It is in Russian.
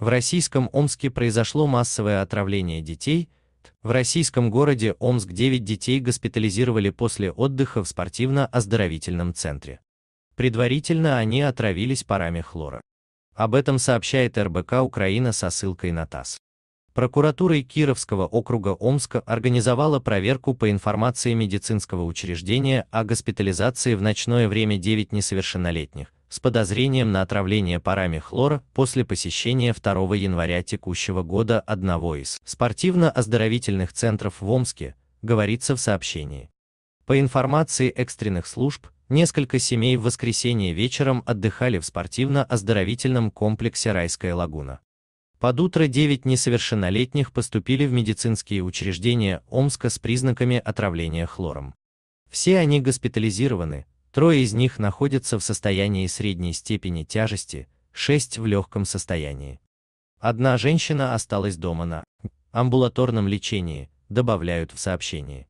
В российском Омске произошло массовое отравление детей. В российском городе Омск 9 детей госпитализировали после отдыха в спортивно-оздоровительном центре. Предварительно они отравились парами хлора. Об этом сообщает РБК Украина со ссылкой на ТАСС. Прокуратура Кировского округа Омска организовала проверку по информации медицинского учреждения о госпитализации в ночное время 9 несовершеннолетних, с подозрением на отравление парами хлора после посещения 2 января текущего года одного из спортивно-оздоровительных центров в Омске, говорится в сообщении. По информации экстренных служб, несколько семей в воскресенье вечером отдыхали в спортивно-оздоровительном комплексе «Райская лагуна». Под утро 9 несовершеннолетних поступили в медицинские учреждения Омска с признаками отравления хлором. Все они госпитализированы, Трое из них находятся в состоянии средней степени тяжести, шесть в легком состоянии. Одна женщина осталась дома на амбулаторном лечении, добавляют в сообщении.